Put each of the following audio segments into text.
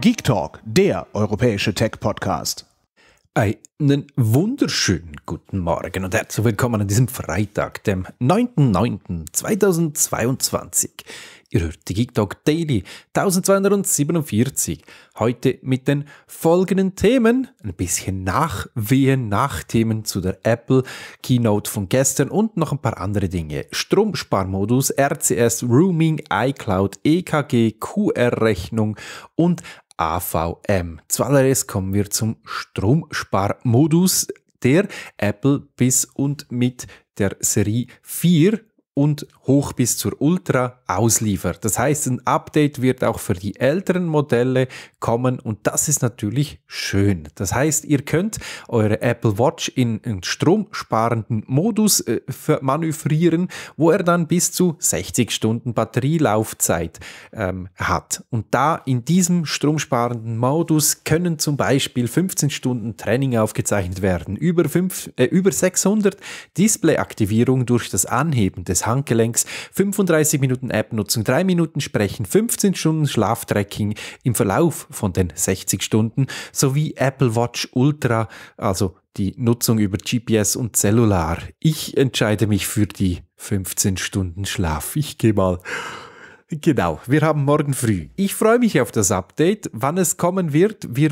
Geek Talk, der europäische Tech-Podcast. Einen wunderschönen guten Morgen und herzlich willkommen an diesem Freitag, dem 9.09.2022. Ihr hört die Geek Talk Daily 1247. Heute mit den folgenden Themen. Ein bisschen Nachwehen, Nachthemen zu der Apple Keynote von gestern und noch ein paar andere Dinge. Stromsparmodus, RCS, Rooming, iCloud, EKG, QR-Rechnung und AVM. Zuallererst kommen wir zum Stromsparmodus der Apple bis und mit der Serie 4 und hoch bis zur Ultra ausliefert. Das heißt, ein Update wird auch für die älteren Modelle kommen und das ist natürlich schön. Das heißt, ihr könnt eure Apple Watch in einen stromsparenden Modus äh, manövrieren, wo er dann bis zu 60 Stunden Batterielaufzeit ähm, hat. Und da in diesem stromsparenden Modus können zum Beispiel 15 Stunden Training aufgezeichnet werden, über, 5, äh, über 600 Displayaktivierung durch das Anheben des Handgelenks, 35 Minuten App-Nutzung, 3 Minuten Sprechen, 15 Stunden Schlaftracking im Verlauf von den 60 Stunden sowie Apple Watch Ultra, also die Nutzung über GPS und Cellular. Ich entscheide mich für die 15 Stunden Schlaf. Ich gehe mal Genau, wir haben morgen früh. Ich freue mich auf das Update. Wann es kommen wird, wir,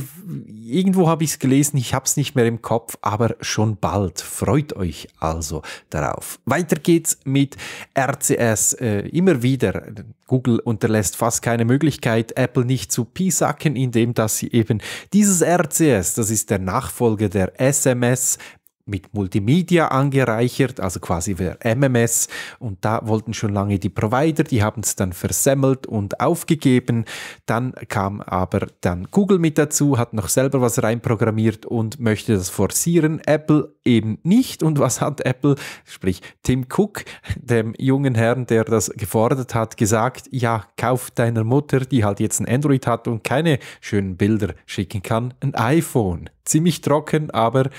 irgendwo habe ich es gelesen, ich habe es nicht mehr im Kopf, aber schon bald. Freut euch also darauf. Weiter geht's mit RCS. Äh, immer wieder, Google unterlässt fast keine Möglichkeit, Apple nicht zu piesacken, indem dass sie eben dieses RCS, das ist der Nachfolger der SMS, mit Multimedia angereichert, also quasi für MMS. Und da wollten schon lange die Provider, die haben es dann versemmelt und aufgegeben. Dann kam aber dann Google mit dazu, hat noch selber was reinprogrammiert und möchte das forcieren. Apple eben nicht. Und was hat Apple, sprich Tim Cook, dem jungen Herrn, der das gefordert hat, gesagt, ja, kauf deiner Mutter, die halt jetzt ein Android hat und keine schönen Bilder schicken kann, ein iPhone. Ziemlich trocken, aber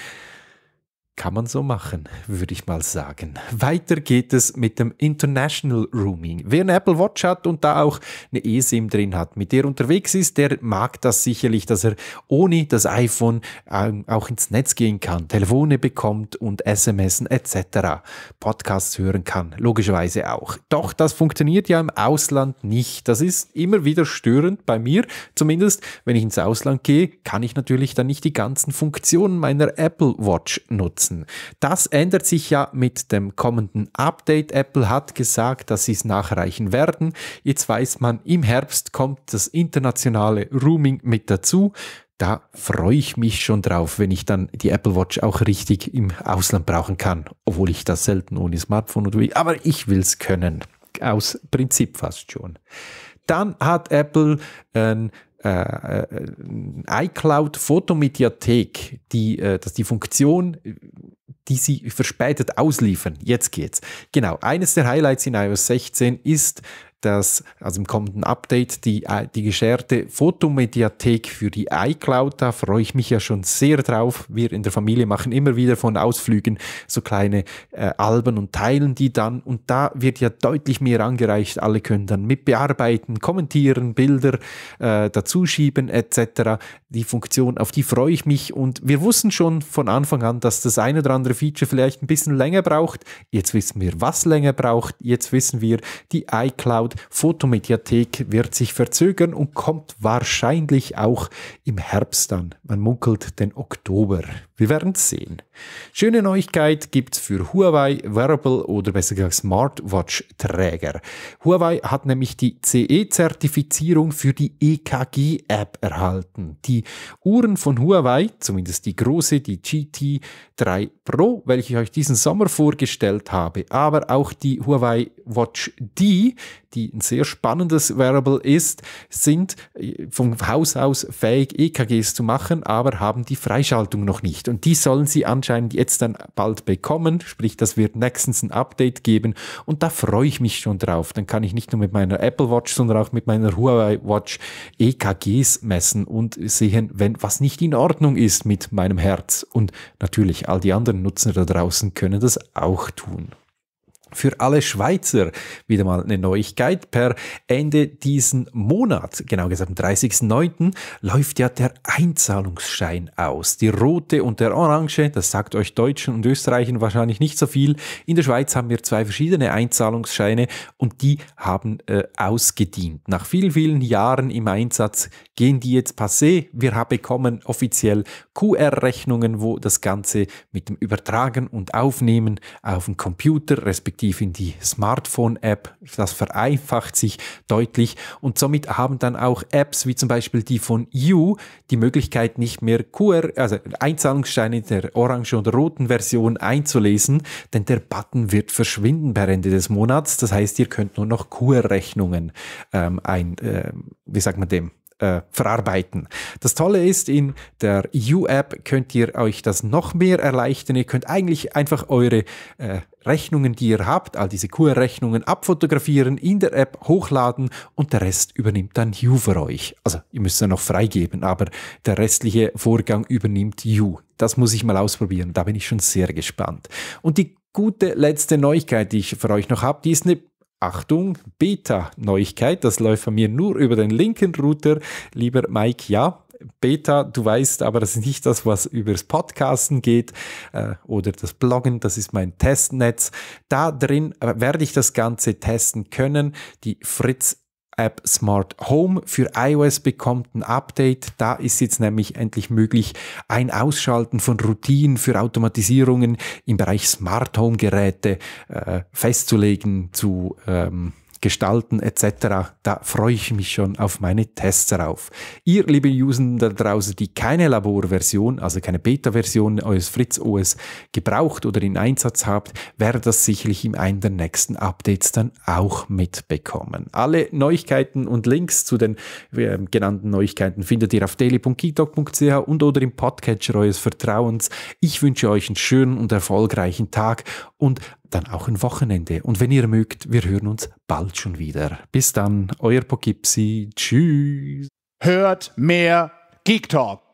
kann man so machen, würde ich mal sagen. Weiter geht es mit dem International Roaming. Wer eine Apple Watch hat und da auch eine eSIM drin hat, mit der unterwegs ist, der mag das sicherlich, dass er ohne das iPhone ähm, auch ins Netz gehen kann, Telefone bekommt und SMS etc. Podcasts hören kann, logischerweise auch. Doch das funktioniert ja im Ausland nicht. Das ist immer wieder störend bei mir. Zumindest, wenn ich ins Ausland gehe, kann ich natürlich dann nicht die ganzen Funktionen meiner Apple Watch nutzen setzen. Das ändert sich ja mit dem kommenden Update. Apple hat gesagt, dass sie es nachreichen werden. Jetzt weiß man, im Herbst kommt das internationale Rooming mit dazu. Da freue ich mich schon drauf, wenn ich dann die Apple Watch auch richtig im Ausland brauchen kann, obwohl ich das selten ohne Smartphone oder wie. aber ich will es können. Aus Prinzip fast schon. Dann hat Apple ein äh, äh iCloud-Fotomediathek, die, äh, dass die Funktion, die sie verspätet ausliefern. Jetzt geht's. Genau, eines der Highlights in iOS 16 ist dass also im kommenden Update die, äh, die gescherte Fotomediathek für die iCloud, da freue ich mich ja schon sehr drauf. Wir in der Familie machen immer wieder von Ausflügen so kleine äh, Alben und teilen die dann und da wird ja deutlich mehr angereicht. Alle können dann mitbearbeiten, kommentieren, Bilder äh, dazuschieben etc. Die Funktion, auf die freue ich mich und wir wussten schon von Anfang an, dass das eine oder andere Feature vielleicht ein bisschen länger braucht. Jetzt wissen wir, was länger braucht. Jetzt wissen wir, die iCloud Fotomediathek wird sich verzögern und kommt wahrscheinlich auch im Herbst an. Man munkelt den Oktober. Wir werden sehen. Schöne Neuigkeit gibt es für Huawei Wearable oder besser gesagt Smartwatch-Träger. Huawei hat nämlich die CE-Zertifizierung für die EKG-App erhalten. Die Uhren von Huawei, zumindest die große, die GT3 Pro, welche ich euch diesen Sommer vorgestellt habe, aber auch die Huawei Watch D, die ein sehr spannendes Wearable ist, sind äh, vom Haus aus fähig, EKGs zu machen, aber haben die Freischaltung noch nicht und die sollen sie anscheinend jetzt dann bald bekommen, sprich, das wird nächstens ein Update geben und da freue ich mich schon drauf. Dann kann ich nicht nur mit meiner Apple Watch, sondern auch mit meiner Huawei Watch EKGs messen und sehen, wenn was nicht in Ordnung ist mit meinem Herz. Und natürlich all die anderen Nutzer da draußen können das auch tun. Für alle Schweizer wieder mal eine Neuigkeit. Per Ende diesen Monat, genau gesagt am 30.09., läuft ja der Einzahlungsschein aus. Die rote und der orange, das sagt euch Deutschen und Österreichern wahrscheinlich nicht so viel. In der Schweiz haben wir zwei verschiedene Einzahlungsscheine und die haben äh, ausgedient. Nach vielen, vielen Jahren im Einsatz gehen die jetzt passé. Wir bekommen offiziell QR-Rechnungen, wo das Ganze mit dem Übertragen und Aufnehmen auf den Computer respektive nativ in die Smartphone-App. Das vereinfacht sich deutlich und somit haben dann auch Apps wie zum Beispiel die von You die Möglichkeit, nicht mehr QR, also Einzahlungssteine der orangen und roten Version einzulesen, denn der Button wird verschwinden bei Ende des Monats. Das heißt, ihr könnt nur noch QR-Rechnungen ähm, ein, äh, wie sagt man dem, äh, verarbeiten. Das Tolle ist, in der U-App könnt ihr euch das noch mehr erleichtern. Ihr könnt eigentlich einfach eure äh, Rechnungen, die ihr habt, all diese QR-Rechnungen abfotografieren, in der App hochladen und der Rest übernimmt dann U für euch. Also ihr müsst ja noch freigeben, aber der restliche Vorgang übernimmt U. Das muss ich mal ausprobieren, da bin ich schon sehr gespannt. Und die gute letzte Neuigkeit, die ich für euch noch habe, die ist eine Achtung, Beta-Neuigkeit. Das läuft von mir nur über den linken Router. Lieber Mike, ja, Beta, du weißt, aber das ist nicht das, was übers Podcasten geht äh, oder das Bloggen, das ist mein Testnetz. Da drin äh, werde ich das Ganze testen können. Die Fritz App Smart Home für iOS bekommt ein Update. Da ist jetzt nämlich endlich möglich ein Ausschalten von Routinen für Automatisierungen im Bereich Smart Home Geräte äh, festzulegen, zu ähm, gestalten etc. Da freue ich mich schon auf meine Tests darauf. Ihr, liebe User da draußen, die keine Laborversion, also keine Beta-Version eures Fritz OS gebraucht oder in Einsatz habt, werdet das sicherlich im einen der nächsten Updates dann auch mitbekommen. Alle Neuigkeiten und Links zu den äh, genannten Neuigkeiten findet ihr auf daily.kitalk.ch und oder im Podcatcher eures Vertrauens. Ich wünsche euch einen schönen und erfolgreichen Tag und dann auch ein Wochenende. Und wenn ihr mögt, wir hören uns bald schon wieder. Bis dann, euer Pogipsi. Tschüss. Hört mehr Geek Talk.